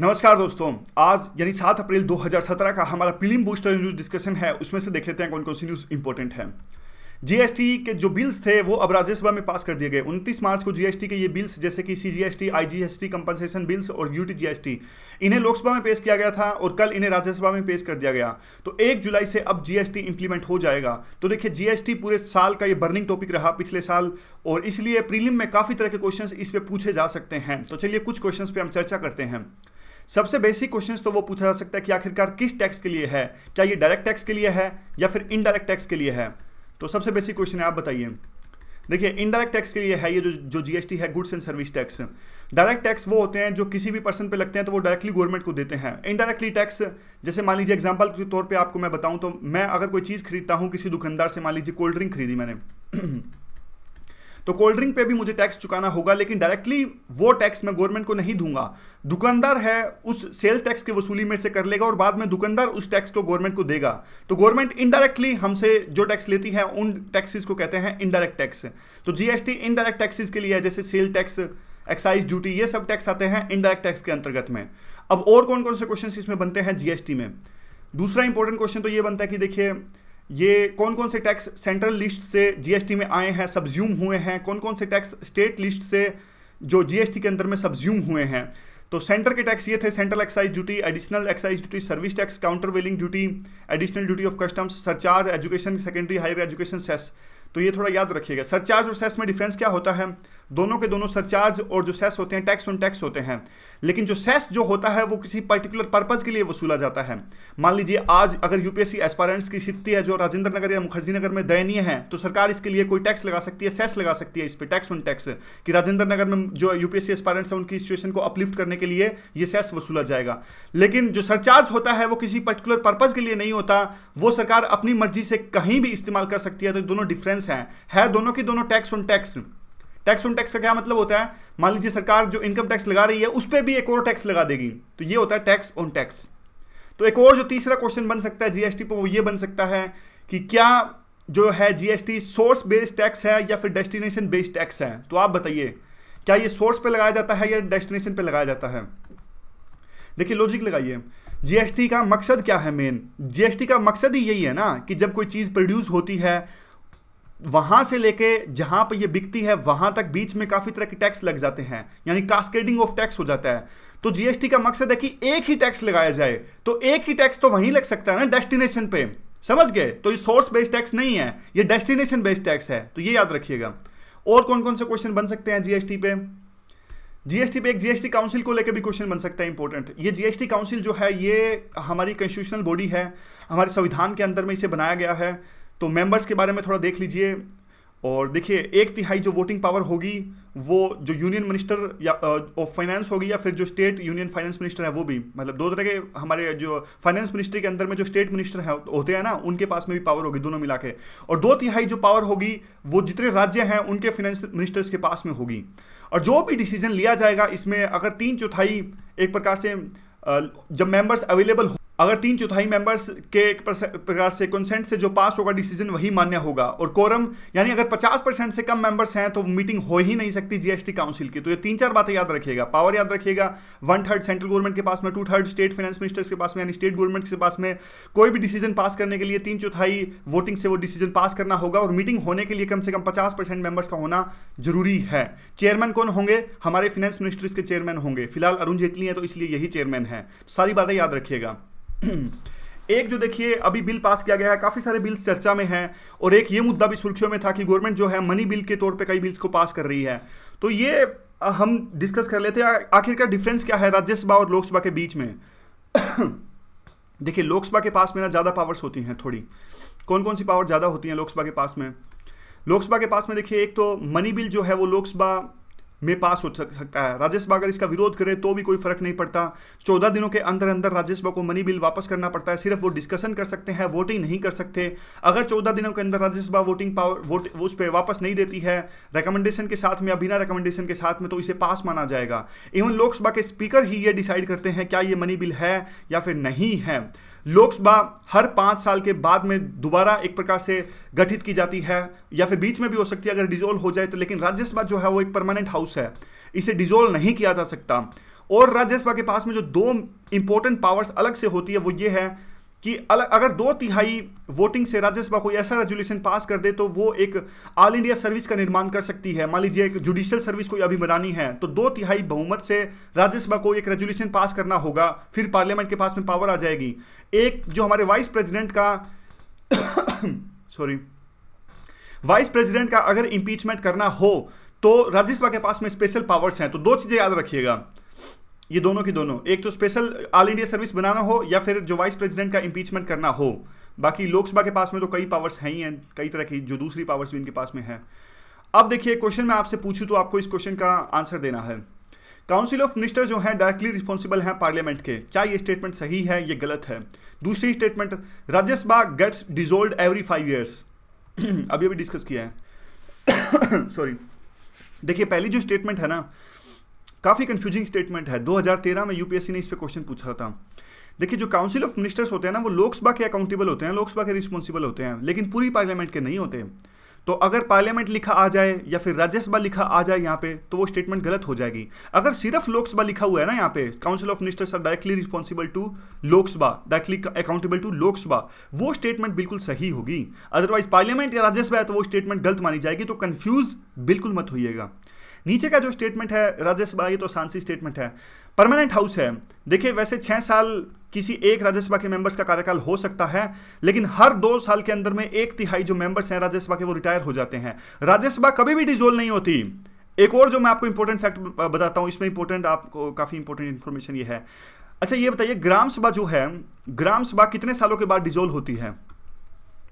नमस्कार दोस्तों आज यानी सात अप्रैल 2017 का हमारा प्रीलिम बूस्टर न्यूज डिस्कशन है उसमें से देख लेते हैं कौन कौन सी न्यूज़ इंपॉर्टेंट है जीएसटी के जो बिल्स थे वो अब राज्यसभा में पास कर दिए गए 29 मार्च को जीएसटी के ये बिल्स जैसे कि सीजीएसटी आईजीएसटी कंपनसेशन बिल्स और यूटीजीएसटी इन्हें लोकसभा में पेश किया गया था और कल इन्हें राज्यसभा में पेश कर दिया गया तो एक जुलाई से अब जीएसटी इंप्लीमेंट हो जाएगा तो देखिए जीएसटी पूरे साल का ये बर्निंग टॉपिक रहा पिछले साल और इसलिए प्रीलिम में काफ़ी तरह के क्वेश्चन इस पर पूछे जा सकते हैं तो चलिए कुछ क्वेश्चन पर हम चर्चा करते हैं सबसे बेसिक क्वेश्चंस तो वो पूछा जा सकता है कि आखिरकार किस टैक्स के लिए है क्या ये डायरेक्ट टैक्स के लिए है या फिर इनडायरेक्ट टैक्स के लिए है तो सबसे बेसिक क्वेश्चन है आप बताइए देखिए इनडायरेक्ट टैक्स के लिए है ये जो जो जीएसटी है goods and service tax direct tax वो होते हैं जो किसी भी पर्सन पे लगते हैं तो वो डायरेक्टली गवर्नमेंट को देते हैं इनडायरेक्टली टैक्स जैसे मान लीजिए एग्जांपल के तौर पे आपको मैं बताऊं तो मैं अगर कोई चीज़ खरीदता हूं किसी दुकानदार से मान लीजिए कोल्ड ड्रिंक खरीदी मैंने तो कोल्ड ड्रिंक पे भी मुझे टैक्स चुकाना होगा लेकिन डायरेक्टली वो टैक्स मैं गवर्नमेंट को नहीं दूंगा दुकानदार है उस सेल टैक्स की वसूली में से कर लेगा और बाद में दुकानदार उस टैक्स को गवर्नमेंट को देगा तो गवर्नमेंट इनडायरेक्टली हमसे जो टैक्स लेती है उन टैक्सेस को कहते हैं इनडायरेक्ट टैक्स तो जीएसटी इनडायरेक्ट टैक्सेस के लिए जैसे सेल टैक्स एक्साइज ड्यूटी ये सब टैक्स आते हैं इनडायरेक्ट टैक्स के अंतर्गत में अब और कौन कौन से क्वेश्चन इसमें बनते हैं जीएसटी में दूसरा इंपॉर्टेंट क्वेश्चन तो ये बनता है कि देखिए ये कौन कौन से टैक्स सेंट्रल लिस्ट से जीएसटी में आए हैं सब्ज्यूम हुए हैं कौन कौन से टैक्स स्टेट लिस्ट से जो जीएसटी के अंदर में सब्ज्यूम हुए हैं तो सेंटर के टैक्स ये थे central excise duty additional excise duty service tax countervailing duty additional duty of customs surcharge education secondary higher education cess तो ये थोड़ा याद रखिएगा सरचार्ज और सेस में डिफरेंस क्या होता है दोनों के दोनों सरचार्ज और जो सेस होते हैं टैक्स ऑन टैक्स होते हैं लेकिन जो सेस जो होता है वो किसी पर्टिकुलर पर्पज के लिए वसूला जाता है मान लीजिए आज अगर यूपीएससी एस्पायरेंट्स की स्थिति है जो राजेंद्र नगर या मुखर्जी नगर में दयनीय है तो सरकार इसके लिए कोई टैक्स लगा सकती है सेस लगा सकती है इस पर टैक्स ऑन टैक्स कि राजेंद्र नगर में जो यूपीएससी एस्पायरेंट्स है उनकी सिचुएशन को अपलिफ्ट करने के लिए यह सेस वसूला जाएगा लेकिन जो सरचार्ज होता है वो किसी पर्टिकुलर पर्पज के लिए नहीं होता वो सरकार अपनी मर्जी से कहीं भी इस्तेमाल कर सकती है तो दोनों डिफरेंस डिफरेंस है है दोनों की दोनों tax on tax tax on tax का क्या मतलब होता है मान लीजिए सरकार जो इनकम टैक्स लगा रही है उस पर भी एक और टैक्स लगा देगी तो ये होता है टैक्स ऑन टैक्स तो एक और जो तीसरा क्वेश्चन बन सकता है जीएसटी पर वो ये बन सकता है कि क्या जो है जीएसटी सोर्स बेस्ड टैक्स है या फिर डेस्टिनेशन बेस्ड टैक्स है तो आप बताइए क्या ये सोर्स पे लगाया जाता है या डेस्टिनेशन पे लगाया जाता है देखिए लॉजिक लगाइए जीएसटी का मकसद क्या है मेन जीएसटी का मकसद ही यही है ना कि जब कोई चीज़ प्रोड्यूस होती है वहां से लेके जहां पर ये बिकती है वहां तक बीच में काफी तरह के टैक्स लग जाते हैं यानी कास्केडिंग ऑफ टैक्स हो जाता है तो जीएसटी का मकसद है कि एक ही टैक्स लगाया जाए तो एक ही टैक्स तो वहीं लग सकता है ना डेस्टिनेशन पे समझ गए तो ये सोर्स बेस्ड टैक्स नहीं है ये डेस्टिनेशन बेस्ड टैक्स है तो ये याद रखिएगा और कौन कौन से क्वेश्चन बन सकते हैं जीएसटी पे जीएसटी पे एक जीएसटी काउंसिल को लेकर भी क्वेश्चन बन सकता है इंपॉर्टेंट ये जीएसटी काउंसिल जो है ये हमारी कॉन्स्टिट्यूशनल बॉडी है हमारे संविधान के अंदर में इसे बनाया गया है तो मेंबर्स के बारे में थोड़ा देख लीजिए और देखिए एक तिहाई जो वोटिंग पावर होगी वो जो यूनियन मिनिस्टर या ऑफ फाइनेंस होगी या फिर जो स्टेट यूनियन फाइनेंस मिनिस्टर है वो भी मतलब दो तरह के हमारे जो फाइनेंस मिनिस्ट्री के अंदर में जो स्टेट मिनिस्टर है होते हैं ना उनके पास में भी पावर होगी दोनों मिला के और दो तिहाई जो पावर होगी वो जितने राज्य हैं उनके फाइनेंस मिनिस्टर्स के पास में होगी और जो भी डिसीजन लिया जाएगा इसमें अगर तीन चौथाई एक प्रकार से जब मेंबर्स अवेलेबल हो अगर तीन चौथाई मेंबर्स के प्रकार से कंसेंट से जो पास होगा डिसीजन वही मान्य होगा और कोरम यानी अगर 50 परसेंट से कम मेंबर्स हैं तो मीटिंग हो ही नहीं सकती जीएसटी काउंसिल की तो ये तीन चार बातें याद रखिएगा पावर याद रखिएगा वन थर्ड सेंट्रल गवर्नमेंट के पास में two third state finance ministers के पास में यानी स्टेट गवर्नमेंट के पास में कोई भी डिसीजन पास करने के लिए तीन चौथाई वोटिंग से वो डिसीजन पास करना होगा और मीटिंग होने के लिए कम से कम पचास परसेंट मेंबर्स का होना जरूरी है चेयरमैन कौन होंगे हमारे फाइनेंस मिनिस्टर्स के चेयरमैन होंगे फिलहाल अरुण जेटली हैं तो इसलिए यही चेयरमैन है तो सारी बातें याद रखिएगा एक जो देखिए अभी बिल पास किया गया है काफ़ी सारे बिल्स चर्चा में हैं और एक ये मुद्दा भी सुर्खियों में था कि गवर्नमेंट जो है मनी बिल के तौर पे कई बिल्स को पास कर रही है तो ये हम डिस्कस कर लेते हैं आखिरकार डिफरेंस क्या है राज्यसभा और लोकसभा के बीच में देखिए लोकसभा के पास में ना ज़्यादा पावर्स होती हैं थोड़ी कौन कौन सी पावर ज़्यादा होती हैं लोकसभा के पास में लोकसभा के पास में देखिए एक तो मनी बिल जो है वो लोकसभा में पास हो सकता है राज्यसभा अगर इसका विरोध करे तो भी कोई फर्क नहीं पड़ता चौदह दिनों के अंदर अंदर राज्यसभा को मनी बिल वापस करना पड़ता है सिर्फ वो डिस्कशन कर सकते हैं वोटिंग नहीं कर सकते अगर चौदह दिनों के अंदर राज्यसभा वोटिंग पावर वोट उस पर वापस नहीं देती है रिकमेंडेशन के साथ में या बिना रिकमेंडेशन के साथ में तो इसे पास माना जाएगा इवन लोकसभा के स्पीकर ही ये डिसाइड करते हैं क्या ये मनी बिल है या फिर नहीं है लोकसभा हर पाँच साल के बाद में दोबारा एक प्रकार से गठित की जाती है या फिर बीच में भी हो सकती है अगर डिजोल्व हो जाए तो लेकिन राज्यसभा जो है वो एक परमानेंट हाउस है इसे डिजोल्व नहीं किया जा सकता और राज्यसभा के पास में जो दो इंपॉर्टेंट पावर्स अलग से होती है वो ये है कि अगर दो तिहाई वोटिंग से राज्यसभा कोई ऐसा रेजुलेशन पास कर दे तो वो एक ऑल इंडिया सर्विस का निर्माण कर सकती है मान लीजिए एक जुडिशियल सर्विस कोई अभी बनानी है तो दो तिहाई बहुमत से राज्यसभा को एक रेजुलेशन पास करना होगा फिर पार्लियामेंट के पास में पावर आ जाएगी एक जो हमारे वाइस प्रेजिडेंट का सॉरी वाइस प्रेजिडेंट का अगर इम्पीचमेंट करना हो तो राज्यसभा के पास में स्पेशल पावर्स हैं तो दो चीज़ें याद रखिएगा ये दोनों की दोनों एक तो स्पेशल ऑल इंडिया सर्विस बनाना हो या फिर जो वाइस प्रेसिडेंट का इम्पीचमेंट करना हो बाकी लोकसभा के पास में तो कई पावर्स हैं ही हैं कई तरह की जो दूसरी पावर्स भी इनके पास में है अब देखिए क्वेश्चन मैं आपसे पूछूं तो आपको इस क्वेश्चन का आंसर देना है काउंसिल ऑफ मिनिस्टर जो है डायरेक्टली रिस्पॉन्सिबल है पार्लियामेंट के क्या ये स्टेटमेंट सही है ये गलत है दूसरी statement Rajya Sabha gets dissolved every five years अभी अभी डिस्कस किया है सॉरी देखिए पहली जो स्टेटमेंट है ना काफ़ी कंफ्यूजिंग स्टेटमेंट है 2013 में यूपीएससी ने इस पर क्वेश्चन पूछा था देखिए जो काउंसिल ऑफ मिनिस्टर्स होते हैं ना वो लोकसभा के अकाउंटेबल होते हैं लोकसभा के रिस्पॉन्सिबल होते हैं लेकिन पूरी पार्लियामेंट के नहीं होते तो अगर पार्लियामेंट लिखा आ जाए या फिर राज्यसभा लिखा आ जाए यहाँ पे तो वो स्टेटमेंट गलत हो जाएगी अगर सिर्फ लोकसभा लिखा हुआ है ना यहाँ पे council of ministers are directly responsible to Lok Sabha directly accountable to Lok Sabha वो स्टेटमेंट बिल्कुल सही होगी अदरवाइज पार्लियामेंट या राज्यसभा है तो वो स्टेटमेंट गलत मानी जाएगी तो कन्फ्यूज बिल्कुल मत होइएगा नीचे का जो स्टेटमेंट है राज्यसभा ये तो सांसी स्टेटमेंट है परमानेंट हाउस है देखिए वैसे छः साल किसी एक राज्यसभा के मेंबर्स का कार्यकाल हो सकता है लेकिन हर दो साल के अंदर में एक तिहाई जो मेंबर्स हैं राज्यसभा के वो रिटायर हो जाते हैं राज्यसभा कभी भी डिजोल्व नहीं होती एक और जो मैं आपको इंपॉर्टेंट फैक्ट बताता हूँ इसमें इंपॉर्टेंट आपको काफ़ी इंपॉर्टेंट इन्फॉर्मेशन ये है अच्छा ये बताइए ग्राम सभा जो है ग्राम सभा कितने सालों के बाद डिजोल्व होती है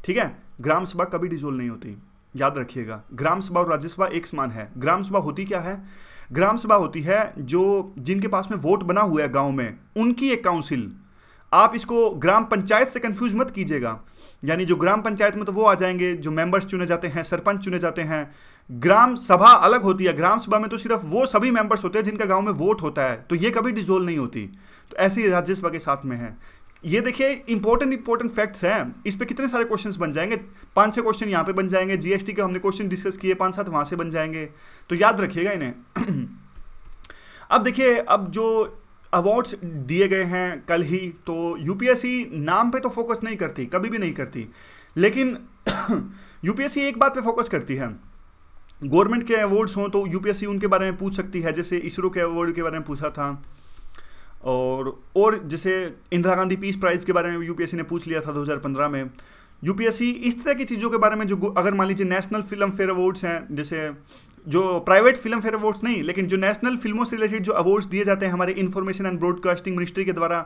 ठीक है ग्राम सभा कभी डिजोल्व नहीं होती याद रखिएगा ग्राम सभा और राज्यसभा एक समान है ग्राम सभा होती क्या है ग्राम सभा होती है जो जिनके पास में वोट बना हुआ है गांव में उनकी एक काउंसिल आप इसको ग्राम पंचायत से कंफ्यूज मत कीजिएगा यानी जो ग्राम पंचायत में तो वो आ जाएंगे जो मेंबर्स चुने जाते हैं सरपंच चुने जाते हैं ग्राम सभा अलग होती है ग्राम सभा में तो सिर्फ वो सभी मेंबर्स होते हैं जिनका गांव में वोट होता है तो ये कभी डिजोल्व नहीं होती तो ऐसे ही राज्यसभा के साथ में है ये देखिए इंपॉर्टेंट इंपॉर्टेंट फैक्ट्स हैं इस पे कितने सारे क्वेश्चंस बन जाएंगे पांच छह क्वेश्चन यहाँ पे बन जाएंगे जीएसटी के हमने क्वेश्चन डिस्कस किए पांच सात वहां से बन जाएंगे तो याद रखिएगा इन्हें अब देखिए अब जो अवार्ड्स दिए गए हैं कल ही तो यूपीएससी नाम पे तो फोकस नहीं करती कभी भी नहीं करती लेकिन यूपीएससी एक बात पे फोकस करती है गवर्नमेंट के अवार्ड्स हों तो यूपीएससी उनके बारे में पूछ सकती है जैसे इसरो के अवार्ड के बारे में पूछा था और और जैसे इंदिरा गांधी पीस प्राइज़ के बारे में यूपीएससी ने पूछ लिया था 2015 में यूपीएससी इस तरह की चीज़ों के बारे में जो अगर मान लीजिए नेशनल फिल्म फेयर अवार्ड्स हैं जैसे जो प्राइवेट फिल्म फेयर अवार्ड्स नहीं लेकिन जो नेशनल फिल्मों से रिलेटेड जो अवार्ड्स दिए जाते हैं हमारे इन्फॉर्मेशन एंड ब्रॉडकास्टिंग मिनिस्ट्री के द्वारा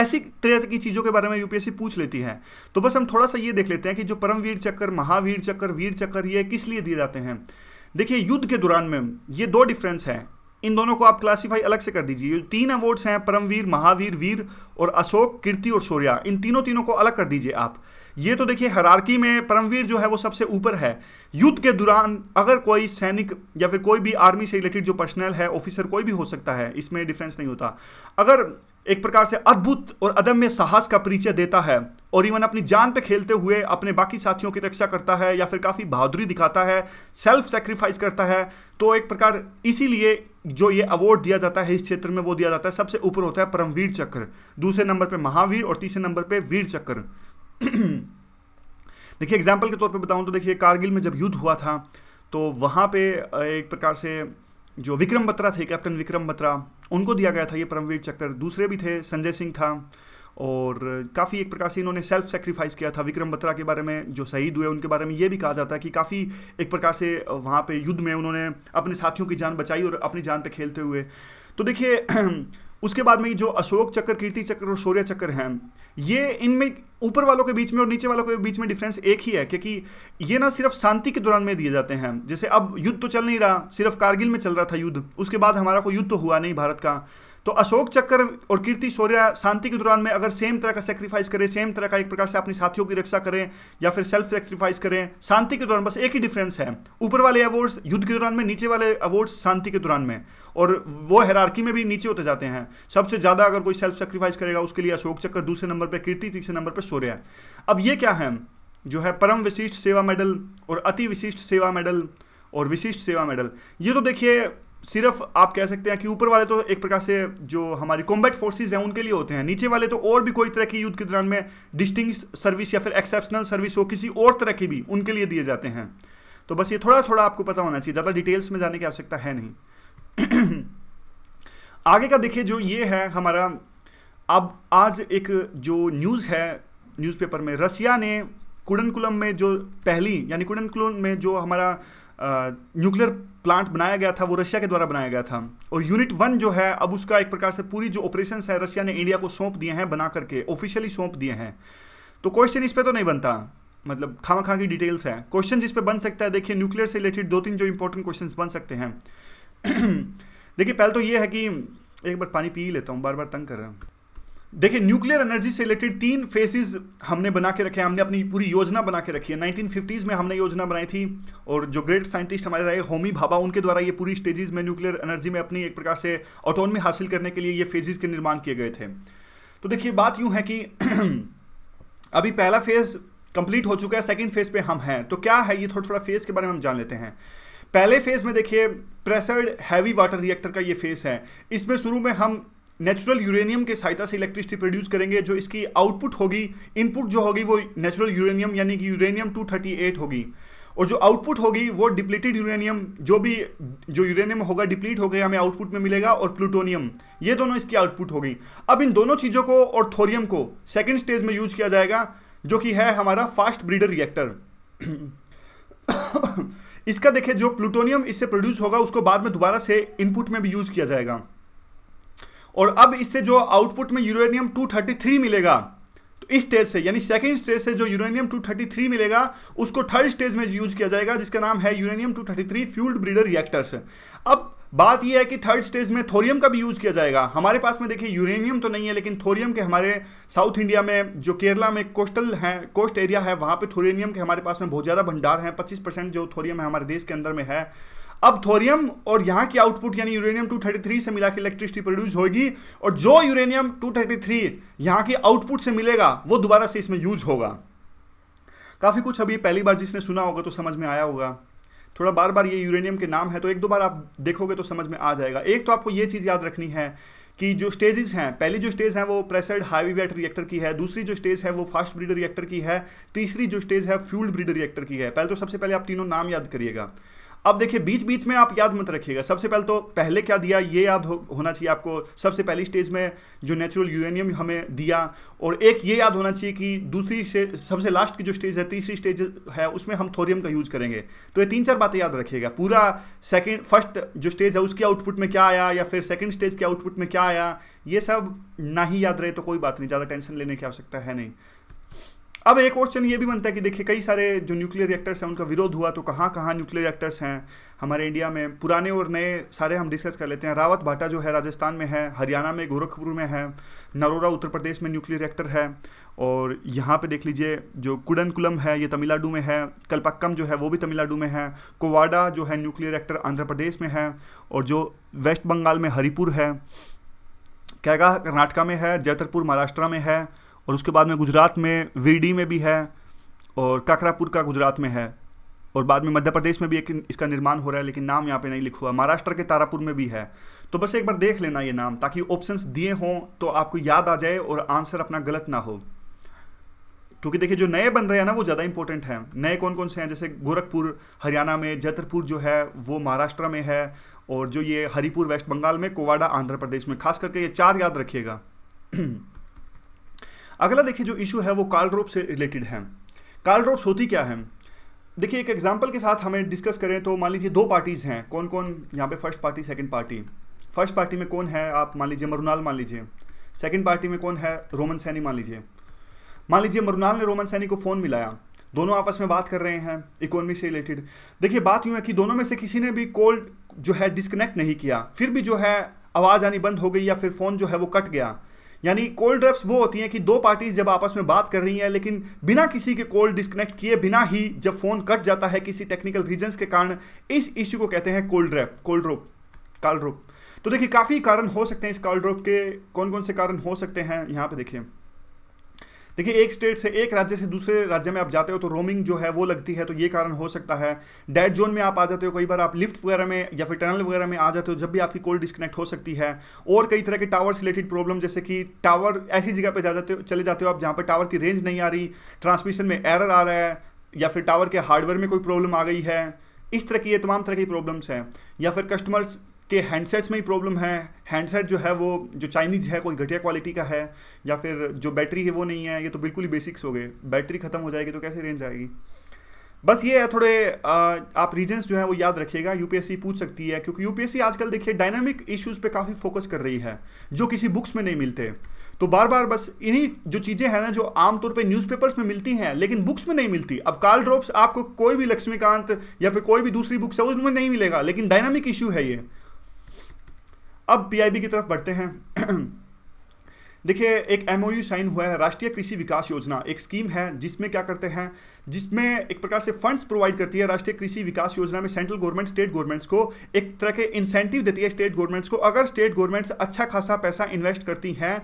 ऐसी तरह की चीज़ों के बारे में यूपीएससी पूछ लेती है तो बस हम थोड़ा सा ये देख लेते हैं कि जो परमवीर चक्कर महावीर चक्कर वीर चक्कर ये किस लिए दिए जाते हैं देखिए युद्ध के दौरान में ये दो डिफरेंस हैं इन दोनों को आप क्लासीफाई अलग से कर दीजिए ये तीन अवार्ड्स हैं परमवीर महावीर वीर और अशोक कीर्ति और सूर्या इन तीनों तीनों को अलग कर दीजिए आप ये तो देखिए हरारकी में परमवीर जो है वो सबसे ऊपर है युद्ध के दौरान अगर कोई सैनिक या फिर कोई भी आर्मी से रिलेटेड जो पर्सनल है ऑफिसर कोई भी हो सकता है इसमें डिफरेंस नहीं होता अगर एक प्रकार से अद्भुत और अदम्य साहस का परिचय देता है और इवन अपनी जान पे खेलते हुए अपने बाकी साथियों की रक्षा करता है या फिर काफ़ी बहादुरी दिखाता है सेल्फ सेक्रीफाइस करता है तो एक प्रकार इसीलिए जो ये अवार्ड दिया जाता है इस क्षेत्र में वो दिया जाता है सबसे ऊपर होता है परमवीर चक्र दूसरे नंबर पे महावीर और तीसरे नंबर पे वीर चक्र देखिए एग्जाम्पल के तौर पे बताऊं तो देखिए कारगिल में जब युद्ध हुआ था तो वहाँ पे एक प्रकार से जो विक्रम बत्रा थे कैप्टन विक्रम बत्रा उनको दिया गया था ये परमवीर चक्र दूसरे भी थे संजय सिंह था और काफ़ी एक प्रकार से इन्होंने सेल्फ सेक्रीफाइस किया था विक्रम बत्रा के बारे में जो शहीद हुए उनके बारे में ये भी कहा जाता है कि काफ़ी एक प्रकार से वहाँ पे युद्ध में उन्होंने अपने साथियों की जान बचाई और अपनी जान पे खेलते हुए तो देखिए उसके बाद में जो अशोक चक्र कीर्ति चक्र और शौर्य चक्र हैं ये इनमें ऊपर वालों के बीच में और नीचे वालों के बीच में डिफरेंस एक ही है क्योंकि ये ना सिर्फ शांति के दौरान में दिए जाते हैं जैसे अब युद्ध तो चल नहीं रहा सिर्फ कारगिल में चल रहा था युद्ध उसके बाद हमारा कोई युद्ध तो हुआ नहीं भारत का तो अशोक चक्र और कीर्ति सौर्य शांति के दौरान में अगर सेम तरह का सेक्रीफाइस करें सेम तरह का एक प्रकार से अपने साथियों की रक्षा करें या फिर सेल्फ सेक्रीफाइस करें शांति के दौरान बस एक ही डिफरेंस है ऊपर वाले अवार्ड्स युद्ध के दौरान में नीचे वाले अवार्ड्स शांति के दौरान में और वो हैरारकी में भी नीचे होते जाते हैं सबसे ज़्यादा अगर कोई सेल्फ सेक्रीफाइस करेगा उसके लिए अशोक चक्र दूसरे नंबर पर कीर्ति तीसरे नंबर पर सौर्य अब ये क्या है जो है परम विशिष्ट सेवा मेडल और अति विशिष्ट सेवा मेडल और विशिष्ट सेवा मेडल ये तो देखिए सिर्फ आप कह सकते हैं कि ऊपर वाले तो एक प्रकार से जो हमारी कॉम्बैट फोर्सेज हैं उनके लिए होते हैं नीचे वाले तो और भी कोई तरह की युद्ध के दौरान में डिस्टिंग सर्विस या फिर एक्सेप्शनल सर्विस हो किसी और तरह की भी उनके लिए दिए जाते हैं तो बस ये थोड़ा थोड़ा आपको पता होना चाहिए ज़्यादा डिटेल्स में जाने की आवश्यकता है नहीं आगे का देखिए जो ये है हमारा अब आज एक जो न्यूज़ है न्यूज़पेपर में रसिया ने कुडनकुलम में जो पहली यानी कुडनकुलम में जो हमारा न्यूक्लियर प्लांट बनाया गया था वो रशिया के द्वारा बनाया गया था और यूनिट वन जो है अब उसका एक प्रकार से पूरी जो ऑपरेशन है रशिया ने इंडिया को सौंप दिए हैं बना करके ऑफिशियली सौंप दिए हैं तो क्वेश्चन इस पर तो नहीं बनता मतलब खामा खा की डिटेल्स है क्वेश्चन जिस पे बन सकता है देखिए न्यूक्लियर से रिलेटेड दो तीन जो इंपॉर्टेंट क्वेश्चन बन सकते हैं देखिए पहले तो ये है कि एक बार पानी पी लेता हूँ बार बार तंग कर रहा हूँ देखिए न्यूक्लियर एनर्जी से रिलेटेड तीन फेसेस हमने बना के रखे हैं हमने अपनी पूरी योजना बना के रखी है 1950s में हमने योजना बनाई थी और जो ग्रेट साइंटिस्ट हमारे रहे होमी भाभा उनके द्वारा ये पूरी स्टेजेस में न्यूक्लियर एनर्जी में अपनी एक प्रकार से ऑटोनमी हासिल करने के लिए ये फेजेस के निर्माण किए गए थे तो देखिए बात यूँ है कि अभी पहला फेज़ कंप्लीट हो चुका है सेकेंड फेज़ पर हम हैं तो क्या है ये थोड़ा थोड़ा फेज़ के बारे में हम जान लेते हैं पहले फेज़ में देखिए प्रेसर्ड हैवी वाटर रिएक्टर का ये फेज़ है इसमें शुरू में हम नेचुरल यूरेनियम के सहायता से इलेक्ट्रिसिटी प्रोड्यूस करेंगे जो इसकी आउटपुट होगी इनपुट जो होगी वो नेचुरल यूरेनियम यानी कि यूरेनियम 238 होगी और जो आउटपुट होगी वो डिप्लीटेड यूरेनियम जो भी जो यूरेनियम होगा डिप्लीट हो गया हमें आउटपुट में मिलेगा और प्लूटोनियम ये दोनों इसकी आउटपुट होगी अब इन दोनों चीज़ों को और थोरियम को सेकेंड स्टेज में यूज किया जाएगा जो कि है हमारा फास्ट ब्रीडर रिएक्टर इसका देखिए जो प्लूटोनियम इससे प्रोड्यूस होगा उसको बाद में दोबारा से इनपुट में भी यूज किया जाएगा और अब इससे जो आउटपुट में यूरेनियम 233 मिलेगा तो इस स्टेज से यानी सेकेंड स्टेज से जो यूरेनियम 233 मिलेगा उसको थर्ड स्टेज में यूज किया जाएगा जिसका नाम है यूरेनियम 233 फ्यूल्ड ब्रीडर रिएक्टर्स अब बात यह है कि थर्ड स्टेज में थोरियम का भी यूज किया जाएगा हमारे पास में देखिए यूरेनियम तो नहीं है लेकिन थोरियम के हमारे साउथ इंडिया में जो केरला में कोस्टल है कोस्ट एरिया है वहां पे थोरेनियम के हमारे पास में बहुत ज़्यादा भंडार हैं 25 परसेंट जो थोरियम है हमारे देश के अंदर में है अब थोरियम और यहां की आउटपुट यानी यूरेनियम 233 से मिला के इलेक्ट्रिसिटी प्रोड्यूस होगी और जो यूरेनियम 233 यहां की आउटपुट से मिलेगा वो दोबारा से इसमें यूज होगा काफ़ी कुछ अभी पहली बार जिसने सुना होगा तो समझ में आया होगा थोड़ा बार बार ये यूरेनियम के नाम है तो एक दो बार आप देखोगे तो समझ में आ जाएगा एक तो आपको ये चीज़ याद रखनी है कि जो स्टेजेस हैं पहली जो स्टेज है वो प्रेसर्ड हाईवी वेट रिएक्टर की है दूसरी जो स्टेज है वो फास्ट ब्रीड रिएक्टर की है तीसरी जो स्टेज है फ्यूल्ड ब्रीड रिएक्टर की है पहले तो सबसे पहले आप तीनों नाम याद करिएगा अब देखिए बीच बीच में आप याद मत रखिएगा सबसे पहले तो पहले क्या दिया ये याद हो, होना चाहिए आपको सबसे पहली स्टेज में जो नेचुरल यूरेनियम हमें दिया और एक ये याद होना चाहिए कि दूसरी से सबसे लास्ट की जो स्टेज है तीसरी स्टेज है उसमें हम थोरियम का यूज करेंगे तो ये तीन चार बातें याद रखिएगा पूरा सेकेंड फर्स्ट जो स्टेज है उसके आउटपुट में क्या आया या फिर सेकेंड स्टेज के आउटपुट में क्या आया ये सब ना ही याद रहे तो कोई बात नहीं ज़्यादा टेंशन लेने की आवश्यकता है नहीं अब एक क्वेश्चन ये भी बनता है कि देखिए कई सारे जो न्यूक्लियर रिएक्टर्स हैं उनका विरोध हुआ तो कहाँ कहाँ न्यूक्लियर रिएक्टर्स हैं हमारे इंडिया में पुराने और नए सारे हम डिस्कस कर लेते हैं रावत भाटा जो है राजस्थान में है हरियाणा में गोरखपुर में है नरोरा उत्तर प्रदेश में न्यूक्लियर रिएक्टर है और यहाँ पे देख लीजिए जो कुडनकुलम है ये तमिलनाडु में है कलपक्कम जो है वो भी तमिलनाडु में है कोवाडा जो है न्यूक्लियर रिएक्टर आंध्र प्रदेश में है और जो वेस्ट बंगाल में हरिपुर है कैगा कर्नाटका में है जैतरपुर महाराष्ट्र में है और उसके बाद में गुजरात में वीडी में भी है और काकरापुर का गुजरात में है और बाद में मध्य प्रदेश में भी एक इसका निर्माण हो रहा है लेकिन नाम यहाँ पे नहीं लिखा हुआ महाराष्ट्र के तारापुर में भी है तो बस एक बार देख लेना ये नाम ताकि ऑप्शंस दिए हों तो आपको याद आ जाए और आंसर अपना गलत ना हो क्योंकि देखिए जो नए बन रहे हैं ना वो ज़्यादा इंपॉर्टेंट हैं नए कौन कौन से हैं जैसे गोरखपुर हरियाणा में जैतरपुर जो है वो महाराष्ट्र में है और जो ये हरिपुर वेस्ट बंगाल में कोवाडा आंध्र प्रदेश में खास करके ये चार याद रखिएगा अगला देखिए जो इशू है वो कार्ड्रोप से रिलेटेड है कार्ड्रोप्स होती क्या है देखिए एक एग्जाम्पल के साथ हमें डिस्कस करें तो मान लीजिए दो पार्टीज़ हैं कौन कौन यहाँ पे first party second party first party में कौन है आप मान लीजिए मरुनाल मान लीजिए सेकंड पार्टी में कौन है रोमन सैनी मान लीजिए मान लीजिए मरुनाल ने रोमन सैनी को फ़ोन मिलाया दोनों आपस में बात कर रहे हैं इकोनॉमी से रिलेटेड देखिए बात यूँ है कि दोनों में से किसी ने भी कॉल जो है डिस्कनेक्ट नहीं किया फिर भी जो है आवाज़ आनी बंद हो गई या फिर फ़ोन जो है वो कट गया यानी कोल्ड ड्रफ्ट वो होती हैं कि दो पार्टीज जब आपस में बात कर रही हैं लेकिन बिना किसी के कॉल डिस्कनेक्ट किए बिना ही जब फोन कट जाता है किसी टेक्निकल रीजंस के कारण इस इश्यू को कहते हैं कोल्ड ड्रैप कोल्ड रोप काल रोप तो देखिए काफ़ी कारण हो सकते हैं इस कॉल ड्रोप के कौन कौन से कारण हो सकते हैं यहाँ पे देखिए देखिए एक स्टेट से एक राज्य से दूसरे राज्य में आप जाते हो तो रोमिंग जो है वो लगती है तो ये कारण हो सकता है डेड जोन में आप आ जाते हो कई बार आप लिफ्ट वगैरह में या फिर टनल वगैरह में आ जाते हो जब भी आपकी कोल डिस्कनेक्ट हो सकती है और कई तरह के टावर से रिलेटेड प्रॉब्लम जैसे कि टावर ऐसी जगह पर जा जाते हो चले जाते हो आप जहाँ पर टावर की रेंज नहीं आ रही ट्रांसमिशन में एरर आ रहा है या फिर टावर के हार्डवेयर में कोई प्रॉब्लम आ गई है इस तरह की ये तमाम तरह की प्रॉब्लम्स हैं या फिर कस्टमर्स कि हैंडसेट्स में ही प्रॉब्लम है हैंडसेट जो है वो जो चाइनीज़ है कोई घटिया क्वालिटी का है या फिर जो बैटरी है वो नहीं है ये तो बिल्कुल ही बेसिक्स हो गए बैटरी ख़त्म हो जाएगी तो कैसे रेंज आएगी बस ये है थोड़े आप रीजन्स जो है वो याद रखिएगा यूपीएससी पूछ सकती है क्योंकि यूपीएससी आजकल देखिए डायनामिक इश्यूज़ पे काफ़ी फोकस कर रही है जो किसी बुक्स में नहीं मिलते तो बार बार बस इन्हीं जो चीज़ें हैं ना जो आमतौर पे न्यूज़पेपर्स में मिलती हैं लेकिन बुक्स में नहीं मिलती अब काल ड्रॉप्स आपको कोई भी लक्ष्मीकांत या फिर कोई भी दूसरी बुक्स है उसमें नहीं मिलेगा लेकिन डायनामिक इशू है ये अब पीआईबी की तरफ बढ़ते हैं देखिए एक एमओयू साइन हुआ है राष्ट्रीय कृषि विकास योजना एक स्कीम है जिसमें क्या करते हैं जिसमें एक प्रकार से फंड्स प्रोवाइड करती है राष्ट्रीय कृषि विकास योजना में सेंट्रल गवर्नमेंट स्टेट गवर्नमेंट्स को एक तरह के इंसेंटिव देती है स्टेट गवर्नमेंट्स को अगर स्टेट गवर्नमेंट्स अच्छा खासा पैसा इन्वेस्ट करती हैं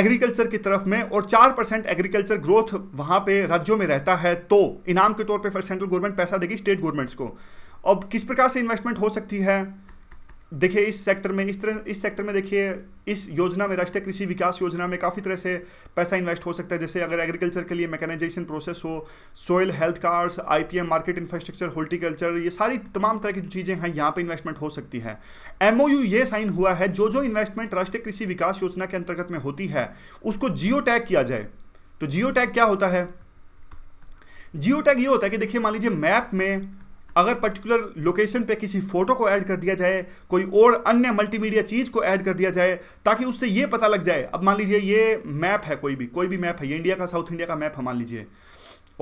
एग्रीकल्चर की तरफ में और चार परसेंट एग्रीकल्चर ग्रोथ वहाँ पे राज्यों में रहता है तो इनाम के तौर पे फिर सेंट्रल गवर्नमेंट पैसा देगी स्टेट गवर्नमेंट्स को अब किस प्रकार से इन्वेस्टमेंट हो सकती है देखिए इस सेक्टर में इस तरह इस सेक्टर में देखिए इस योजना में राष्ट्रीय कृषि विकास योजना में काफ़ी तरह से पैसा इन्वेस्ट हो सकता है जैसे अगर एग्रीकल्चर के लिए मैकेनाइजेशन प्रोसेस हो soil health cards IPM market infrastructure horticulture ये सारी तमाम तरह की जो चीज़ें हैं यहाँ पे इन्वेस्टमेंट हो सकती है एम ये साइन हुआ है जो जो इन्वेस्टमेंट राष्ट्रीय कृषि विकास योजना के अंतर्गत में होती है उसको जियो टैग किया जाए तो जियो टैग क्या होता है जियो टैग ये होता है कि देखिए मान लीजिए मैप में अगर पर्टिकुलर लोकेशन पे किसी फोटो को ऐड कर दिया जाए कोई और अन्य मल्टीमीडिया चीज़ को ऐड कर दिया जाए ताकि उससे ये पता लग जाए अब मान लीजिए ये मैप है कोई भी कोई भी मैप है ये इंडिया का साउथ इंडिया का मैप है मान लीजिए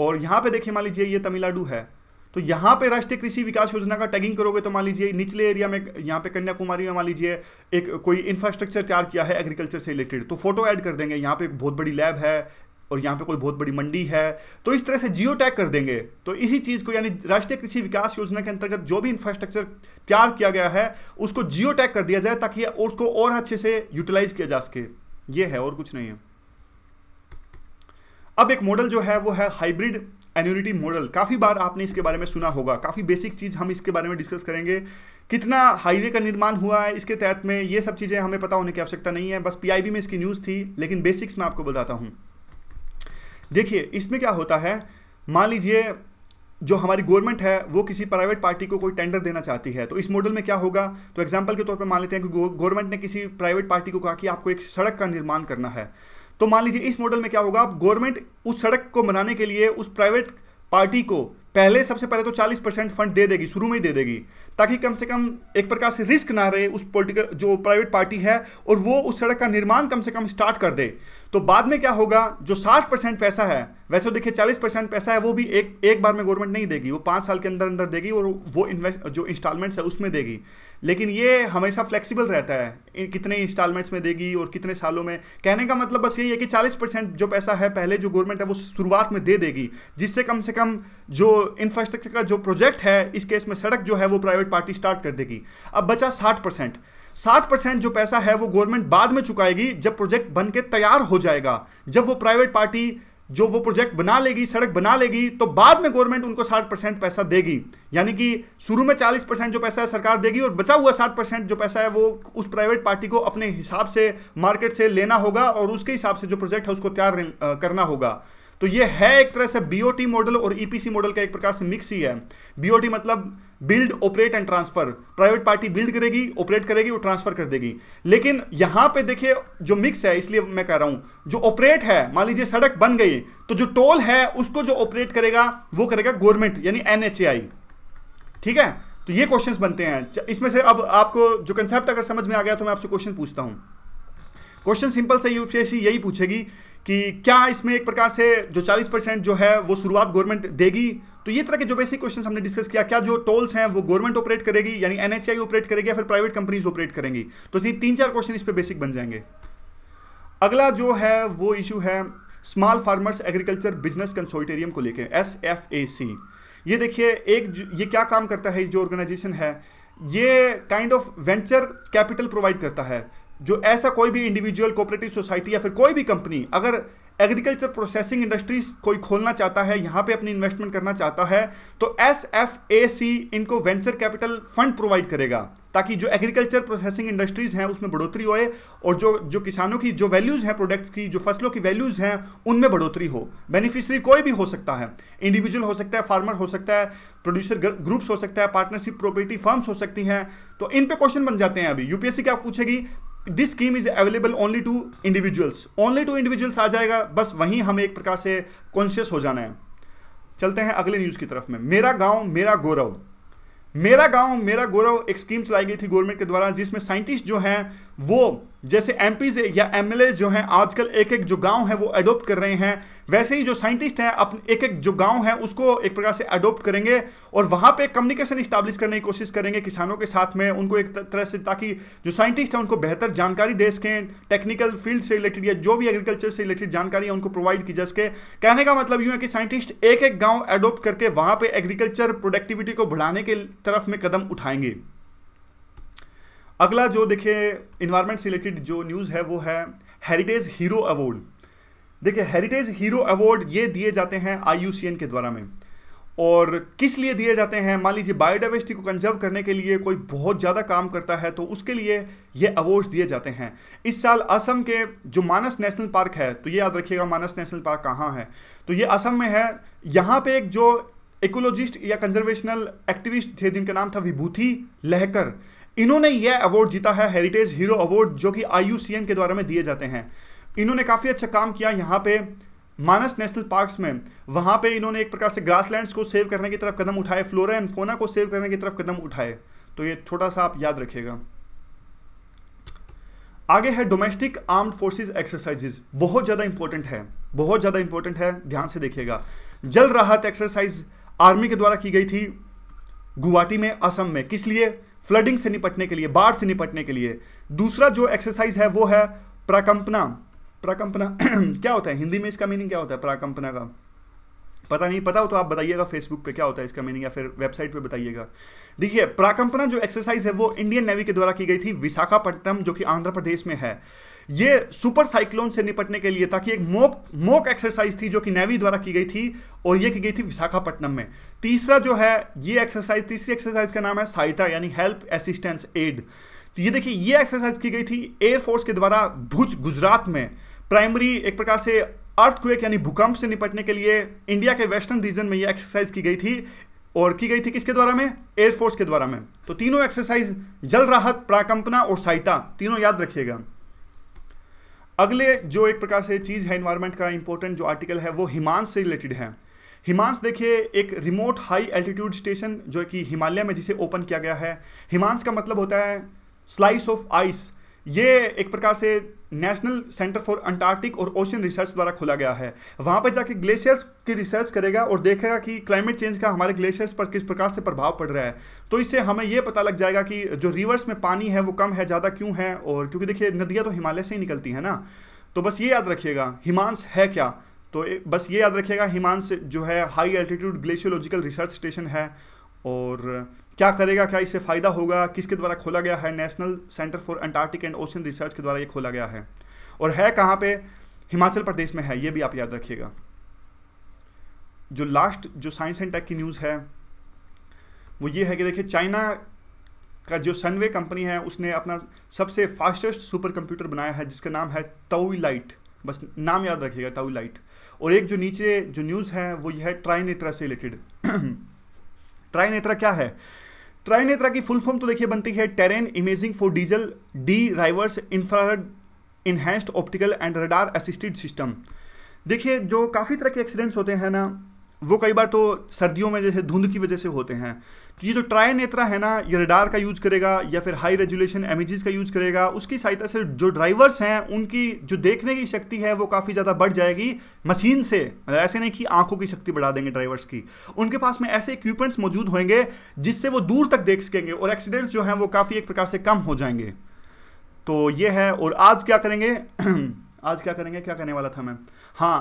और यहाँ पे देखिए मान लीजिए ये तमिलनाडु है तो यहाँ पे राष्ट्रीय कृषि विकास योजना का टैगिंग करोगे तो मान लीजिए निचले एरिया में यहाँ पे कन्याकुमारी में मान लीजिए एक कोई इंफ्रास्ट्रक्चर तैयार किया है एग्रीकल्चर से रिलेटेड तो फोटो ऐड कर देंगे यहाँ पे एक बहुत बड़ी लैब है और यहाँ पे कोई बहुत बड़ी मंडी है तो इस तरह से जियो टैग कर देंगे तो इसी चीज़ को यानी राष्ट्रीय कृषि विकास योजना के अंतर्गत जो भी इंफ्रास्ट्रक्चर तैयार किया गया है उसको जियो टैग कर दिया जाए ताकि उसको और अच्छे से यूटिलाइज किया जा सके ये है और कुछ नहीं है अब एक मॉडल जो है वो है हाइब्रिड एन्यूनिटी मॉडल काफ़ी बार आपने इसके बारे में सुना होगा काफ़ी बेसिक चीज़ हम इसके बारे में डिस्कस करेंगे कितना हाईवे का निर्माण हुआ है इसके तहत में ये सब चीज़ें हमें पता होने की आवश्यकता नहीं है बस पीआईबी में इसकी न्यूज़ थी लेकिन बेसिक्स मैं आपको बताता हूँ देखिए इसमें क्या होता है मान लीजिए जो हमारी गवर्नमेंट है वो किसी प्राइवेट पार्टी को कोई टेंडर देना चाहती है तो इस मॉडल में क्या होगा तो एग्जाम्पल के तौर पर मान लेते हैं कि गवर्नमेंट ने किसी प्राइवेट पार्टी को कहा कि आपको एक सड़क का निर्माण करना है तो मान लीजिए इस मॉडल में क्या होगा आप गवर्नमेंट उस सड़क को बनाने के लिए उस प्राइवेट पार्टी को पहले सबसे पहले तो 40 परसेंट फंड दे देगी शुरू में ही दे देगी ताकि कम से कम एक प्रकार से रिस्क ना रहे उस पॉलिटिकल जो प्राइवेट पार्टी है और वो उस सड़क का निर्माण कम से कम स्टार्ट कर दे तो बाद में क्या होगा जो 60 परसेंट पैसा है वैसे तो देखिए 40 परसेंट पैसा है वो भी एक एक बार में गवर्नमेंट नहीं देगी वो पाँच साल के अंदर अंदर देगी और वो इन्वेस्ट जो इंस्टॉलमेंट्स है उसमें देगी लेकिन ये हमेशा फ्लेक्सिबल रहता है कितने इंस्टॉलमेंट्स में देगी और कितने सालों में कहने का मतलब बस यही है कि चालीस परसेंट जो पैसा है पहले जो गवर्नमेंट है वो शुरुआत में दे देगी जिससे कम से कम जो इंफ्रास्ट्रक्चर का जो प्रोजेक्ट है इस केस में सड़क जो है वो प्राइवेट पार्टी स्टार्ट कर देगी अब बचा साठ परसेंट सात परसेंट जो पैसा है वो गवर्नमेंट बाद में चुकाएगी जब प्रोजेक्ट बन के तैयार हो जाएगा जब वो प्राइवेट पार्टी जो वो प्रोजेक्ट बना लेगी सड़क बना लेगी तो बाद में गवर्नमेंट उनको 60 परसेंट पैसा देगी यानी कि शुरू में 40 परसेंट जो पैसा है सरकार देगी और बचा हुआ 60 परसेंट जो पैसा है वो उस प्राइवेट पार्टी को अपने हिसाब से मार्केट से लेना होगा और उसके हिसाब से जो प्रोजेक्ट है उसको तैयार करना होगा तो ये है एक तरह से बीओटी मॉडल और ईपीसी e मॉडल का एक प्रकार से मिक्स ही है बीओटी मतलब build operate and transfer private party build करेगी ऑपरेट करेगी और ट्रांसफर कर देगी लेकिन यहां पे देखिए जो मिक्स है इसलिए मैं कह रहा हूं जो ऑपरेट है मान लीजिए सड़क बन गई तो जो टोल है उसको जो ऑपरेट करेगा वो करेगा गवर्नमेंट यानी एनएचएआई ठीक है तो ये क्वेश्चन बनते हैं इसमें से अब आपको जो कंसेप्ट अगर समझ में आ गया तो मैं आपसे क्वेश्चन पूछता हूं क्वेश्चन सिंपल से यूपीएससी यही पूछेगी कि क्या इसमें एक प्रकार से जो 40 परसेंट जो है वो शुरुआत गवर्नमेंट देगी तो ये तरह के जो बेसिक क्वेश्चन हमने डिस्कस किया क्या जो टोल्स हैं वो गवर्नमेंट ऑपरेट करेगी यानी एनएचआई ऑपरेट करेगी या फिर प्राइवेट कंपनीज ऑपरेट करेंगी तो ये तीन चार क्वेश्चन इस पर बेसिक बन जाएंगे अगला जो है वो इशू है small farmers agriculture business consortium को लेकर एस एफ ए सी ये देखिए एक ये क्या काम करता है जो ऑर्गेनाइजेशन है ये kind of venture capital provide करता है जो ऐसा कोई भी इंडिविजुअल कोऑपरेटिव सोसाइटी या फिर कोई भी कंपनी अगर एग्रीकल्चर प्रोसेसिंग इंडस्ट्रीज कोई खोलना चाहता है यहाँ पे अपनी इन्वेस्टमेंट करना चाहता है तो एस एफ ए सी इनको वेंचर कैपिटल फंड प्रोवाइड करेगा ताकि जो एग्रीकल्चर प्रोसेसिंग इंडस्ट्रीज हैं उसमें बढ़ोतरी होए और जो जो किसानों की जो वैल्यूज़ हैं प्रोडक्ट्स की जो फसलों की वैल्यूज़ हैं उनमें बढ़ोतरी हो बेनिफिशरी कोई भी हो सकता है इंडिविजुअल हो सकता है फार्मर हो सकता है प्रोड्यूसर ग्रुप्स हो सकता है पार्टनरशिप प्रॉपर्टी फर्म्स हो सकती हैं तो इन पे क्वेश्चन बन जाते हैं अभी यूपीएससी क्या पूछेगी this scheme is available only to individuals only to individuals आ जाएगा बस वहीं हमें एक प्रकार से कॉन्शियस हो जाना है चलते हैं अगले न्यूज़ की तरफ में मेरा गांव मेरा गौरव मेरा गांव मेरा गौरव एक स्कीम चलाई गई थी गवर्नमेंट के द्वारा जिसमें साइंटिस्ट जो हैं वो जैसे एम या एम जो हैं आजकल एक एक जो गांव है वो अडोप्ट कर रहे हैं वैसे ही जो साइंटिस्ट हैं अपने एक एक जो गांव है उसको एक प्रकार से अडोप्ट करेंगे और वहां पे कम्युनिकेशन इस्टेब्लिश करने की कोशिश करेंगे किसानों के साथ में उनको एक तरह से ताकि जो साइंटिस्ट हैं उनको बेहतर जानकारी दे सकें टेक्निकल फील्ड से रिलेटेड या जो भी एग्रीकल्चर से रिलेटेड जानकारी है उनको प्रोवाइड की जा सके कहने का मतलब यूँ है कि साइंटिस्ट एक एक गाँव एडोप्ट करके वहाँ पर एग्रीकल्चर प्रोडक्टिविटी को बढ़ाने के तरफ में कदम उठाएंगे अगला जो देखिए इन्वायरमेंट से रिलेटेड जो न्यूज़ है वो है हेरिटेज हीरो अवार्ड देखिए हेरिटेज हीरो अवार्ड ये दिए जाते हैं आई के द्वारा में और किस लिए दिए जाते हैं मान लीजिए बायोडाइवर्सिटी को कंजर्व करने के लिए कोई बहुत ज़्यादा काम करता है तो उसके लिए ये अवार्ड्स दिए जाते हैं इस साल असम के जो मानस नेशनल पार्क है तो ये याद रखिएगा मानस नेशनल पार्क कहाँ है तो ये असम में है यहाँ पे एक जो इकोलॉजिस्ट या कंजर्वेशनल एक्टिविस्ट थे जिनका नाम था विभूति लहकर इन्होंने यह अवार्ड जीता है हेरिटेज हीरो अवार्ड जो कि आई के द्वारा में दिए जाते हैं इन्होंने काफ़ी अच्छा काम किया यहाँ पे मानस नेशनल पार्क्स में वहाँ पे इन्होंने एक प्रकार से ग्रासलैंड्स को सेव करने की तरफ कदम उठाए फ्लोरा एंड फोना को सेव करने की तरफ कदम उठाए तो ये थोड़ा सा आप याद रखिएगा आगे है डोमेस्टिक आर्म्ड फोर्सेस एक्सरसाइजेज बहुत ज़्यादा इंपॉर्टेंट है बहुत ज़्यादा इंपॉर्टेंट है ध्यान से देखिएगा जल राहत एक्सरसाइज आर्मी के द्वारा की गई थी गुवाहाटी में असम में किस लिए फ्लडिंग से निपटने के लिए बाढ़ से निपटने के लिए दूसरा जो एक्सरसाइज है वो है प्रकंपना प्रकंपना क्या होता है हिंदी में इसका मीनिंग क्या होता है प्राकंपना का पता नहीं पता हो तो आप बताइएगा फेसबुक पे क्या होता है इसका मीनिंग या फिर वेबसाइट पे बताइएगा देखिए प्राकंपना जो एक्सरसाइज है वो इंडियन नेवी के द्वारा की गई थी विशाखापट्टनम जो कि आंध्र प्रदेश में है ये सुपर साइक्लोन से निपटने के लिए ताकि एक मोक मोक एक्सरसाइज थी जो कि नेवी द्वारा की गई थी और ये की गई थी विशाखापट्टनम में तीसरा जो है ये एक्सरसाइज तीसरी एक्सरसाइज का नाम है सहायता यानी हेल्प असिस्टेंस एड तो ये देखिए ये एक्सरसाइज की गई थी एयरफोर्स के द्वारा भुज गुजरात में प्राइमरी एक प्रकार से अर्थक्वेक यानी भूकंप से निपटने के लिए इंडिया के वेस्टर्न रीजन में यह एक्सरसाइज की गई थी और की गई थी किसके द्वारा में एयरफोर्स के द्वारा में तो तीनों एक्सरसाइज जल राहत प्राकंपना और सहायता तीनों याद रखिएगा अगले जो एक प्रकार से चीज़ है इन्वायरमेंट का इंपॉर्टेंट जो आर्टिकल है वो हिमांश से रिलेटेड है हिमांश देखिए एक रिमोट हाई एल्टीट्यूड स्टेशन जो कि हिमालय में जिसे ओपन किया गया है हिमांश का मतलब होता है स्लाइस ऑफ आइस ये एक प्रकार से नेशनल सेंटर फॉर अंटार्कटिक और ओशन रिसर्च द्वारा खोला गया है वहाँ पर जाके ग्लेशियर्स की रिसर्च करेगा और देखेगा कि क्लाइमेट चेंज का हमारे ग्लेशियर्स पर किस प्रकार से प्रभाव पड़ रहा है तो इससे हमें यह पता लग जाएगा कि जो रिवर्स में पानी है वो कम है ज़्यादा क्यों है और क्योंकि देखिए नदियाँ तो हिमालय से ही निकलती हैं ना तो बस ये याद रखिएगा हिमांस है क्या तो बस ये याद रखिएगा हिमांस जो है high altitude glaciological research station है और क्या करेगा क्या इससे फ़ायदा होगा किसके द्वारा खोला गया है national centre for Antarctic and ocean research के द्वारा ये खोला गया है और है कहाँ पे हिमाचल प्रदेश में है ये भी आप याद रखिएगा जो लास्ट जो साइंस एंड टेक की न्यूज़ है वो ये है कि देखिए चाइना का जो सनवे कंपनी है उसने अपना सबसे फास्टेस्ट सुपर कंप्यूटर बनाया है जिसका नाम है टाउई लाइट बस नाम याद रखिएगा टाउई लाइट और एक जो नीचे जो न्यूज़ है वो यह है ट्राइन से रिलेटेड ट्राइनेत्रा क्या है ट्राइनेत्रा की फुल फॉर्म तो देखिए बनती है terrain imaging for diesel drivers infrared enhanced optical and radar assisted system देखिए जो काफ़ी तरह के एक्सीडेंट्स होते हैं ना वो कई बार तो सर्दियों में जैसे धुंध की वजह से होते हैं तो ये जो ट्राय नेत्रा है ना ये रडार का यूज करेगा या फिर हाई रेजुलेशन एमिजीज e का यूज करेगा उसकी सहायता से जो ड्राइवर्स हैं उनकी जो देखने की शक्ति है वो काफ़ी ज़्यादा बढ़ जाएगी मशीन से मतलब ऐसे नहीं कि आंखों की शक्ति बढ़ा देंगे ड्राइवर्स की उनके पास में ऐसे इक्विपमेंट्स मौजूद होंगे जिससे वो दूर तक देख सकेंगे और एक्सीडेंट्स जो हैं वो काफ़ी एक प्रकार से कम हो जाएंगे तो ये है और आज क्या करेंगे आज क्या करेंगे क्या करने वाला था मैं हाँ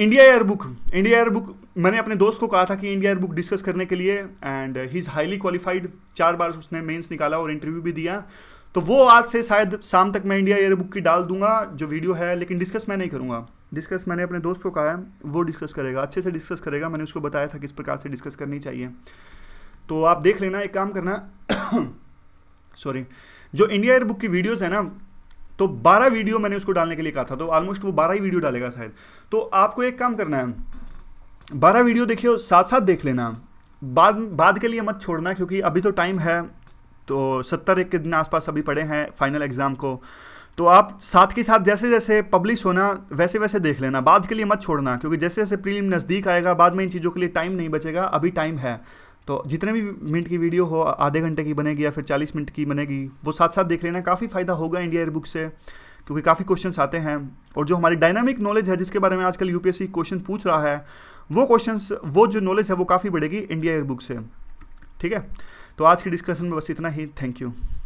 India air book India air book मैंने अपने दोस्त को कहा था कि इंडिया एयर बुक डिस्कस करने के लिए and he is highly qualified चार बार उसने मेंस निकाला और इंटरव्यू भी दिया तो वो आज से शायद शाम तक मैं इंडिया एयर बुक की डाल दूंगा जो वीडियो है लेकिन डिस्कस मैं नहीं करूँगा डिस्कस मैंने अपने दोस्त को कहा है वो डिस्कस करेगा अच्छे से डिस्कस करेगा मैंने उसको बताया था किस प्रकार से डिस्कस करनी चाहिए तो आप देख लेना एक काम करना सॉरी जो इंडिया एयर बुक की वीडियोज़ है ना तो 12 वीडियो मैंने उसको डालने के लिए कहा था तो ऑलमोस्ट वो 12 ही वीडियो डालेगा शायद तो आपको एक काम करना है 12 वीडियो देखिए साथ साथ देख लेना बाद बाद के लिए मत छोड़ना क्योंकि अभी तो टाइम है तो सत्तर एक के दिन आसपास अभी पड़े हैं फाइनल एग्ज़ाम को तो आप साथ के साथ जैसे जैसे पब्लिश होना वैसे वैसे देख लेना बाद के लिए मत छोड़ना क्योंकि जैसे जैसे प्रीलिम नज़दीक आएगा बाद में इन चीज़ों के लिए टाइम नहीं बचेगा अभी टाइम है तो जितने भी मिनट की वीडियो हो आधे घंटे की बनेगी या फिर चालीस मिनट की बनेगी वो साथ साथ देख लेना काफ़ी फ़ायदा होगा इंडिया एयरबुक से क्योंकि काफ़ी क्वेश्चन आते हैं और जो हमारी डायनामिक नॉलेज है जिसके बारे में आजकल यू क्वेश्चन पूछ रहा है वो क्वेश्चन वो जो नॉलेज है वो काफ़ी बढ़ेगी इंडिया एयरबुक से ठीक है तो आज की डिस्कशन में बस इतना ही थैंक यू